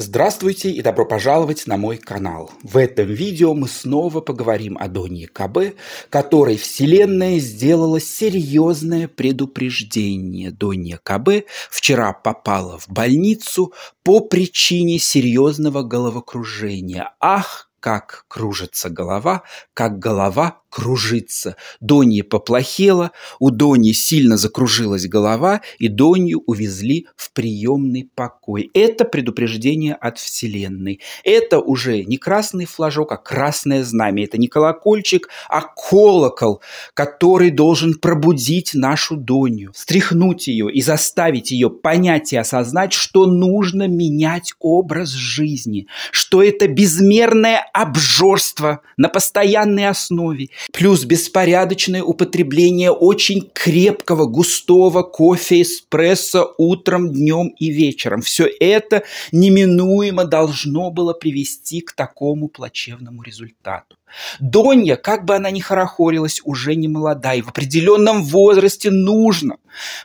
Здравствуйте и добро пожаловать на мой канал. В этом видео мы снова поговорим о Донье КБ, которой Вселенная сделала серьезное предупреждение. Донья КБ вчера попала в больницу по причине серьезного головокружения. Ах, как кружится голова, как голова Кружиться Донье поплохело, у Доньи сильно закружилась голова, и Донью увезли в приемный покой. Это предупреждение от Вселенной. Это уже не красный флажок, а красное знамя. Это не колокольчик, а колокол, который должен пробудить нашу Донью, встряхнуть ее и заставить ее понять и осознать, что нужно менять образ жизни, что это безмерное обжорство на постоянной основе, Плюс беспорядочное употребление очень крепкого, густого кофе, эспрессо утром, днем и вечером. Все это неминуемо должно было привести к такому плачевному результату. Донья, как бы она ни хорохорилась, уже не молода и в определенном возрасте нужно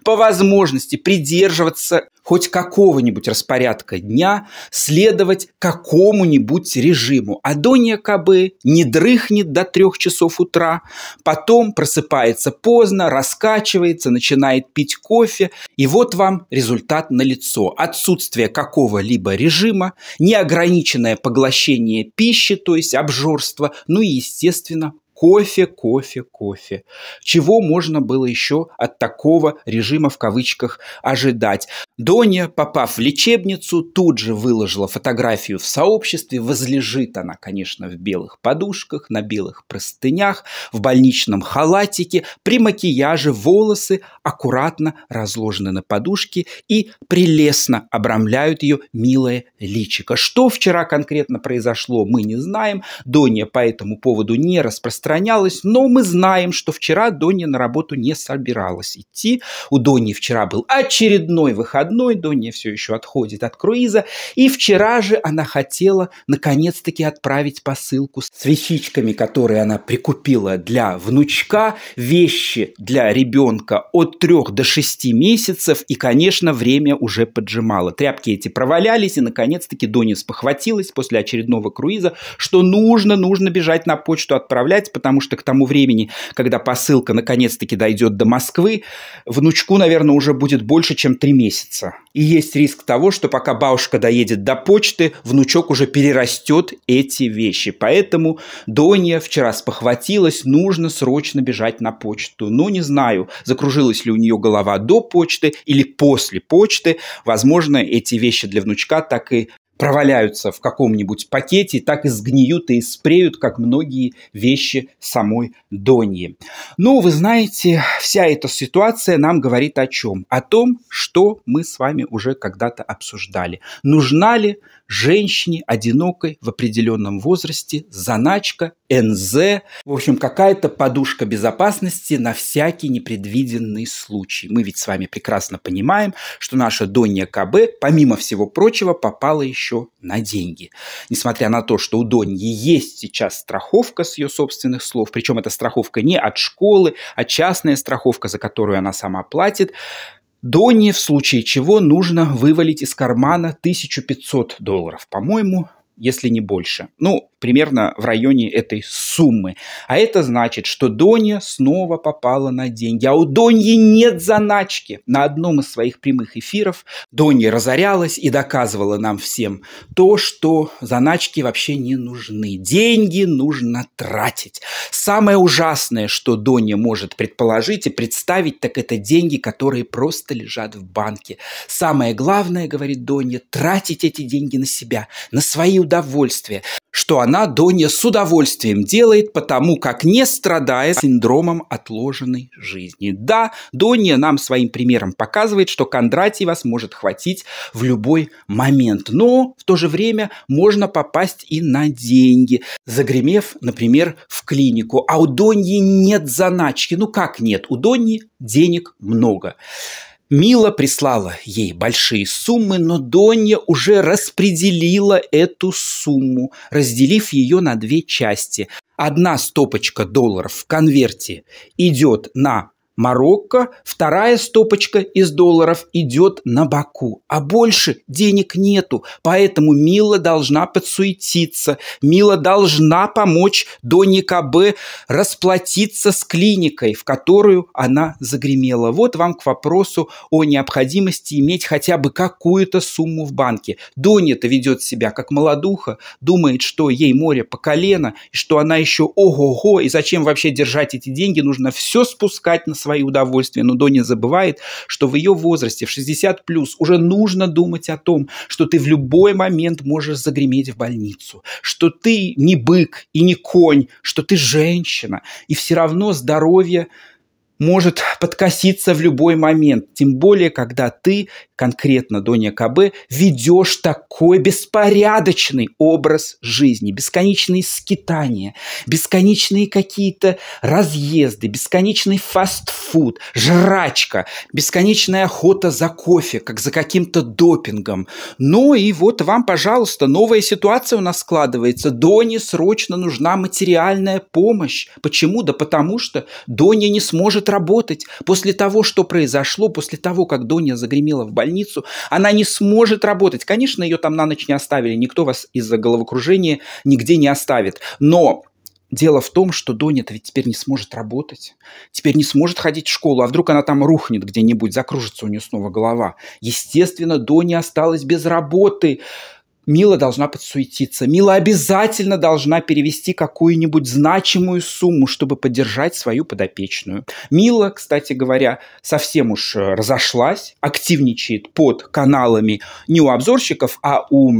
по возможности придерживаться хоть какого-нибудь распорядка дня, следовать какому-нибудь режиму. А Донья кабы не дрыхнет до трех часов утра, потом просыпается поздно, раскачивается, начинает пить кофе, и вот вам результат на лицо: Отсутствие какого-либо режима, неограниченное поглощение пищи, то есть обжорство, ну и, естественно, кофе, кофе, кофе. Чего можно было еще от такого режима в кавычках ожидать? Доня, попав в лечебницу, тут же выложила фотографию в сообществе. Возлежит она, конечно, в белых подушках, на белых простынях, в больничном халатике, при макияже волосы аккуратно разложены на подушке и прелестно обрамляют ее милое личико. Что вчера конкретно произошло, мы не знаем. Доня по этому поводу не распространяется сохранялось, но мы знаем, что вчера Донни на работу не собиралась идти. У Донни вчера был очередной выходной, Донни все еще отходит от круиза, и вчера же она хотела наконец-таки отправить посылку с вещичками, которые она прикупила для внучка, вещи для ребенка от 3 до 6 месяцев, и, конечно, время уже поджимало. Тряпки эти провалялись, и, наконец-таки, Донни спохватилась после очередного круиза, что нужно, нужно бежать на почту, отправлять потому что к тому времени, когда посылка наконец-таки дойдет до Москвы, внучку, наверное, уже будет больше, чем три месяца. И есть риск того, что пока бабушка доедет до почты, внучок уже перерастет эти вещи. Поэтому Донья вчера спохватилась, нужно срочно бежать на почту. Но ну, не знаю, закружилась ли у нее голова до почты или после почты. Возможно, эти вещи для внучка так и проваляются в каком-нибудь пакете, так и сгниют и спреют, как многие вещи самой Доньи. Но, ну, вы знаете, вся эта ситуация нам говорит о чем? О том, что мы с вами уже когда-то обсуждали. Нужна ли женщине, одинокой в определенном возрасте, заначка, НЗ, в общем, какая-то подушка безопасности на всякий непредвиденный случай. Мы ведь с вами прекрасно понимаем, что наша Донья КБ, помимо всего прочего, попала еще еще на деньги. Несмотря на то, что у Донни есть сейчас страховка с ее собственных слов, причем эта страховка не от школы, а частная страховка, за которую она сама платит, Донни в случае чего нужно вывалить из кармана 1500 долларов, по-моему, если не больше. Ну, примерно в районе этой суммы. А это значит, что Доня снова попала на деньги. А у Доньи нет заначки. На одном из своих прямых эфиров Донья разорялась и доказывала нам всем то, что заначки вообще не нужны. Деньги нужно тратить. Самое ужасное, что Доня может предположить и представить, так это деньги, которые просто лежат в банке. Самое главное, говорит Донья, тратить эти деньги на себя, на свои удовольствия, что она Доня с удовольствием делает, потому как не страдает синдромом отложенной жизни. Да, Доня нам своим примером показывает, что Кондратий вас может хватить в любой момент, но в то же время можно попасть и на деньги, загремев, например, в клинику. А у Доньи нет заначки. Ну как нет? У Дони денег много. Мила прислала ей большие суммы, но Донья уже распределила эту сумму, разделив ее на две части. Одна стопочка долларов в конверте идет на Марокко, вторая стопочка из долларов идет на Баку, а больше денег нету, поэтому Мила должна подсуетиться, Мила должна помочь Доне КБ расплатиться с клиникой, в которую она загремела. Вот вам к вопросу о необходимости иметь хотя бы какую-то сумму в банке. Доня-то ведет себя как молодуха, думает, что ей море по колено, и что она еще ого-го, и зачем вообще держать эти деньги, нужно все спускать на свои удовольствия, но Доня забывает, что в ее возрасте, в 60 плюс, уже нужно думать о том, что ты в любой момент можешь загреметь в больницу, что ты не бык и не конь, что ты женщина, и все равно здоровье может подкоситься в любой момент, тем более, когда ты, конкретно Доня КБ, ведешь такой беспорядочный образ жизни, бесконечные скитания, бесконечные какие-то разъезды, бесконечный фастфуд, жрачка, бесконечная охота за кофе, как за каким-то допингом. Ну и вот вам, пожалуйста, новая ситуация у нас складывается. Доне срочно нужна материальная помощь. Почему? Да потому что Доня не сможет работать. После того, что произошло, после того, как Доня загремела в больницу, она не сможет работать. Конечно, ее там на ночь не оставили, никто вас из-за головокружения нигде не оставит. Но Дело в том, что Доня-то ведь теперь не сможет работать, теперь не сможет ходить в школу, а вдруг она там рухнет где-нибудь, закружится у нее снова голова. Естественно, Доня осталась без работы. Мила должна подсуетиться. Мила обязательно должна перевести какую-нибудь значимую сумму, чтобы поддержать свою подопечную. Мила, кстати говоря, совсем уж э, разошлась, активничает под каналами не у обзорщиков, а у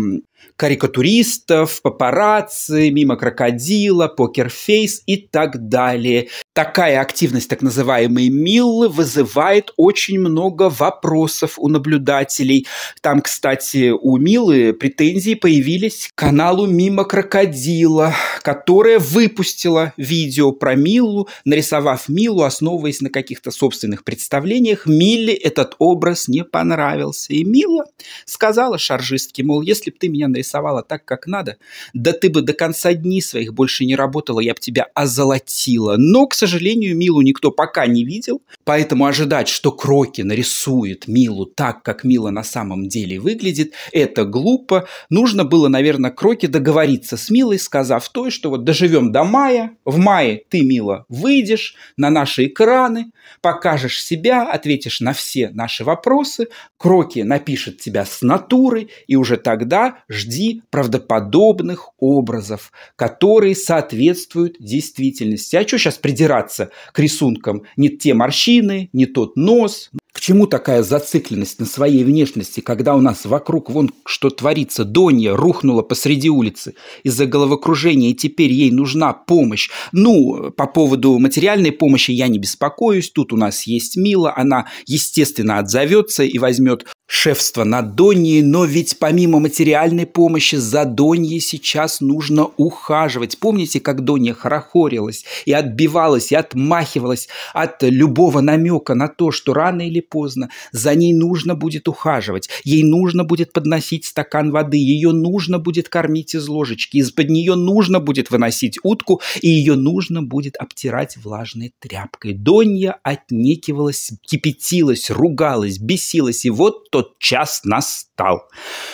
карикатуристов, папарацци, мимо крокодила, покерфейс и так далее. Такая активность так называемой Миллы вызывает очень много вопросов у наблюдателей. Там, кстати, у Милы претензии появились к каналу «Мимо крокодила», которая выпустила видео про Милу, нарисовав Милу, основываясь на каких-то собственных представлениях. Милле этот образ не понравился. И Мила сказала шаржистке, мол, если бы ты меня нарисовала так, как надо, да ты бы до конца дней своих больше не работала, я бы тебя озолотила. Но, к сожалению, Милу никто пока не видел, поэтому ожидать, что Кроки нарисует Милу так, как Мила на самом деле выглядит, это глупо. Нужно было, наверное, Кроки договориться с Милой, сказав той, что вот доживем до мая, в мае ты, Мила, выйдешь на наши экраны, покажешь себя, ответишь на все наши вопросы, Кроки напишет тебя с натуры, и уже тогда жди жди правдоподобных образов, которые соответствуют действительности. А что сейчас придираться к рисункам? Не те морщины, не тот нос. К чему такая зацикленность на своей внешности, когда у нас вокруг вон что творится, Донья рухнула посреди улицы из-за головокружения, и теперь ей нужна помощь. Ну, по поводу материальной помощи я не беспокоюсь, тут у нас есть Мила, она, естественно, отзовется и возьмет шефство над Доньей, но ведь помимо материальной помощи за Доньей сейчас нужно ухаживать. Помните, как Донья хорохорилась и отбивалась, и отмахивалась от любого намека на то, что рано или поздно. За ней нужно будет ухаживать, ей нужно будет подносить стакан воды, ее нужно будет кормить из ложечки, из-под нее нужно будет выносить утку, и ее нужно будет обтирать влажной тряпкой. Донья отнекивалась, кипятилась, ругалась, бесилась, и вот тот час настал скал.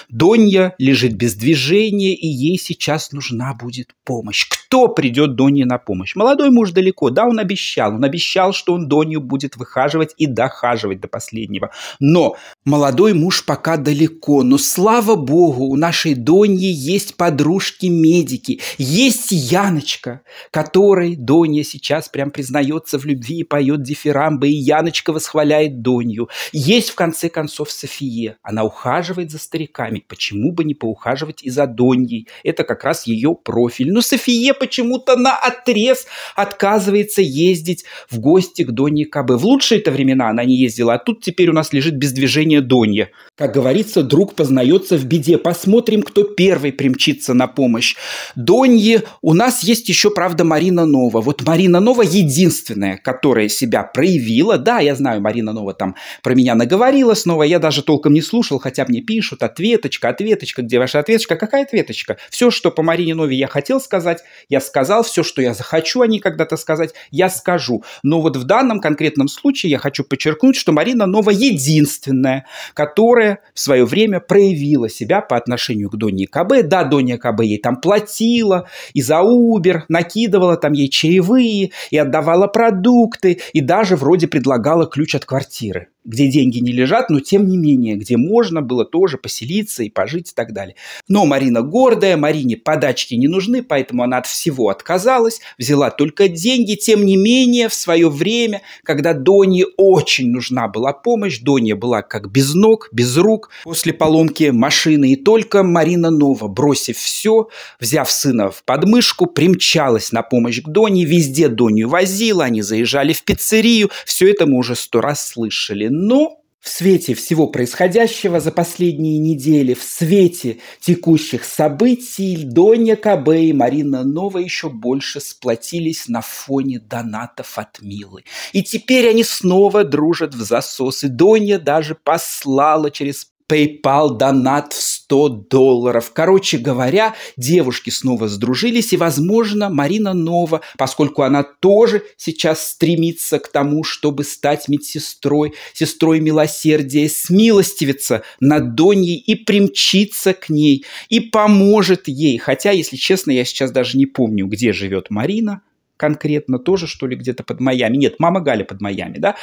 Донья лежит без движения, и ей сейчас нужна будет помощь. Кто придет Донье на помощь? Молодой муж далеко, да, он обещал. Он обещал, что он Донью будет выхаживать и дохаживать до последнего. Но молодой муж пока далеко. Но слава богу, у нашей Доньи есть подружки-медики. Есть Яночка, которой Донья сейчас прям признается в любви и поет дифирамбы. И Яночка восхваляет Донью. Есть, в конце концов, София, Она ухаживает ухаживает за стариками. Почему бы не поухаживать и за Доньей? Это как раз ее профиль. Но ну, София почему-то на отрез отказывается ездить в гости к Донье Кабе. В лучшие это времена она не ездила, а тут теперь у нас лежит без движения Донья. Как говорится, друг познается в беде. Посмотрим, кто первый примчится на помощь. Донье у нас есть еще, правда, Марина Нова. Вот Марина Нова единственная, которая себя проявила. Да, я знаю, Марина Нова там про меня наговорила снова. Я даже толком не слушал, хотя мне мне пишут, ответочка, ответочка, где ваша ответочка, какая ответочка? Все, что по Марине Нове я хотел сказать, я сказал, все, что я захочу о ней когда-то сказать, я скажу. Но вот в данном конкретном случае я хочу подчеркнуть, что Марина Нова единственная, которая в свое время проявила себя по отношению к Донне КБ. Да, Донья КБ ей там платила и за Убер накидывала там ей чаевые, и отдавала продукты, и даже вроде предлагала ключ от квартиры где деньги не лежат, но тем не менее, где можно было тоже поселиться и пожить и так далее. Но Марина гордая, Марине подачки не нужны, поэтому она от всего отказалась, взяла только деньги. Тем не менее, в свое время, когда Доне очень нужна была помощь, Доня была как без ног, без рук, после поломки машины, и только Марина Нова, бросив все, взяв сына в подмышку, примчалась на помощь к Доне, везде Доню возила, они заезжали в пиццерию, все это мы уже сто раз слышали но в свете всего происходящего за последние недели, в свете текущих событий, Доня Кабе и Марина Нова еще больше сплотились на фоне донатов от Милы. И теперь они снова дружат в засосы. и Доня даже послала через PayPal донат в 100 долларов. Короче говоря, девушки снова сдружились, и, возможно, Марина Нова, поскольку она тоже сейчас стремится к тому, чтобы стать медсестрой, сестрой милосердия, смилостивится над Доньей и примчится к ней, и поможет ей. Хотя, если честно, я сейчас даже не помню, где живет Марина – конкретно тоже, что ли, где-то под Майами. Нет, мама Галя под Майами, да.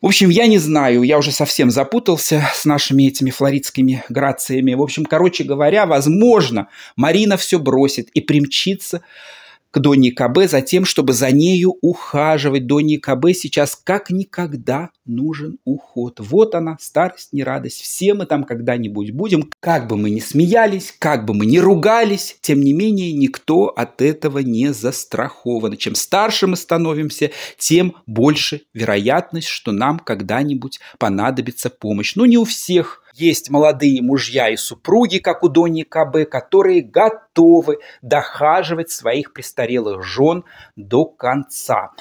В общем, я не знаю, я уже совсем запутался с нашими этими флоридскими грациями. В общем, короче говоря, возможно, Марина все бросит и примчится к Донни КБ за тем, чтобы за нею ухаживать. Донни КБ сейчас как никогда нужен уход. Вот она, старость, не радость. Все мы там когда-нибудь будем. Как бы мы ни смеялись, как бы мы ни ругались, тем не менее никто от этого не застрахован. Чем старше мы становимся, тем больше вероятность, что нам когда-нибудь понадобится помощь. Ну, не у всех – есть молодые мужья и супруги, как у Донни Кабе, которые готовы дохаживать своих престарелых жен до конца.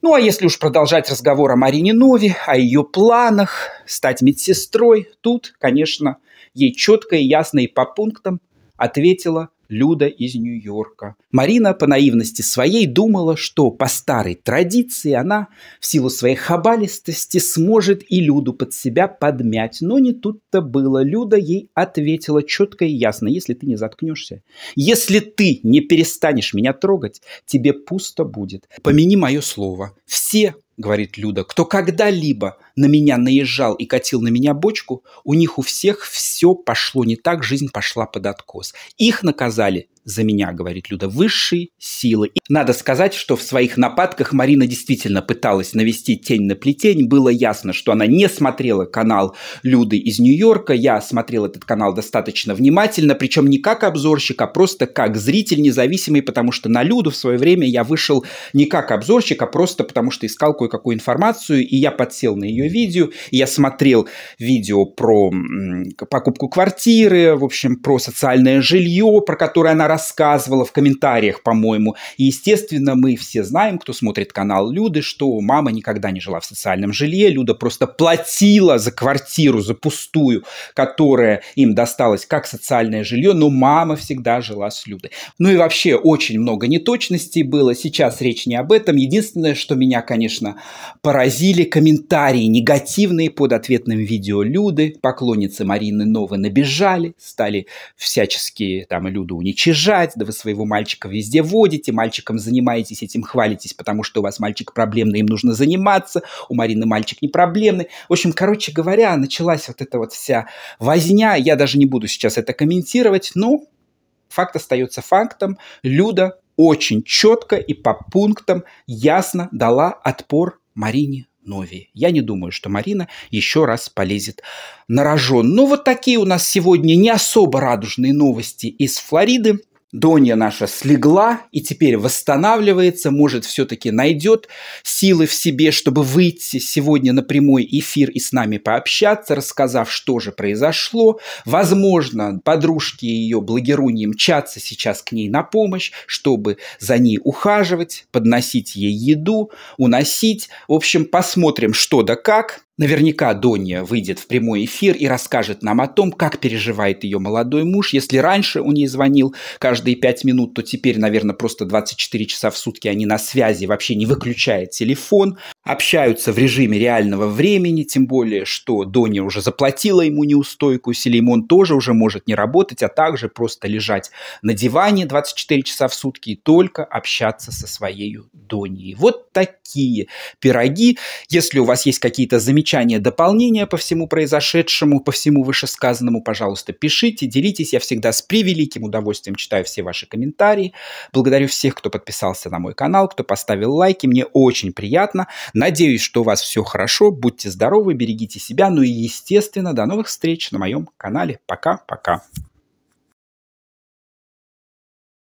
Ну а если уж продолжать разговор о Марине Нове, о ее планах стать медсестрой, тут, конечно, ей четко и ясно и по пунктам ответила Люда из Нью-Йорка. Марина по наивности своей думала, что по старой традиции она в силу своей хабалистости сможет и Люду под себя подмять. Но не тут-то было. Люда ей ответила четко и ясно. Если ты не заткнешься, если ты не перестанешь меня трогать, тебе пусто будет. Помяни мое слово. Все говорит Люда, кто когда-либо на меня наезжал и катил на меня бочку, у них у всех все пошло не так, жизнь пошла под откос. Их наказали за меня, говорит Люда, высшей силы. И надо сказать, что в своих нападках Марина действительно пыталась навести тень на плетень. Было ясно, что она не смотрела канал Люды из Нью-Йорка. Я смотрел этот канал достаточно внимательно, причем не как обзорщик, а просто как зритель независимый, потому что на Люду в свое время я вышел не как обзорщик, а просто потому что искал кое-какую информацию, и я подсел на ее видео, и я смотрел видео про покупку квартиры, в общем, про социальное жилье, про которое она рассказывала в комментариях, по-моему. И, естественно, мы все знаем, кто смотрит канал Люды, что мама никогда не жила в социальном жилье. Люда просто платила за квартиру, за пустую, которая им досталась как социальное жилье, но мама всегда жила с Людой. Ну и вообще очень много неточностей было. Сейчас речь не об этом. Единственное, что меня, конечно, поразили комментарии негативные под ответным видео Люды. Поклонницы Марины Новы набежали, стали всячески там Люду уничижать держать, да вы своего мальчика везде водите, мальчиком занимаетесь, этим хвалитесь, потому что у вас мальчик проблемный, им нужно заниматься, у Марины мальчик не проблемный. В общем, короче говоря, началась вот эта вот вся возня, я даже не буду сейчас это комментировать, но факт остается фактом, Люда очень четко и по пунктам ясно дала отпор Марине Нови. Я не думаю, что Марина еще раз полезет на рожон. Ну вот такие у нас сегодня не особо радужные новости из Флориды. Донья наша слегла и теперь восстанавливается, может, все-таки найдет силы в себе, чтобы выйти сегодня на прямой эфир и с нами пообщаться, рассказав, что же произошло. Возможно, подружки ее благоруни мчатся сейчас к ней на помощь, чтобы за ней ухаживать, подносить ей еду, уносить. В общем, посмотрим, что да как. Наверняка Донья выйдет в прямой эфир и расскажет нам о том, как переживает ее молодой муж. Если раньше он ей звонил каждые пять минут, то теперь, наверное, просто 24 часа в сутки они на связи, вообще не выключая телефон, общаются в режиме реального времени, тем более, что Доня уже заплатила ему неустойку, Селимон тоже уже может не работать, а также просто лежать на диване 24 часа в сутки и только общаться со своей Доней. Вот такие пироги. Если у вас есть какие-то замечания, замечания, дополнения по всему произошедшему, по всему вышесказанному, пожалуйста, пишите, делитесь. Я всегда с превеликим удовольствием читаю все ваши комментарии. Благодарю всех, кто подписался на мой канал, кто поставил лайки. Мне очень приятно. Надеюсь, что у вас все хорошо. Будьте здоровы, берегите себя. Ну и, естественно, до новых встреч на моем канале. Пока-пока.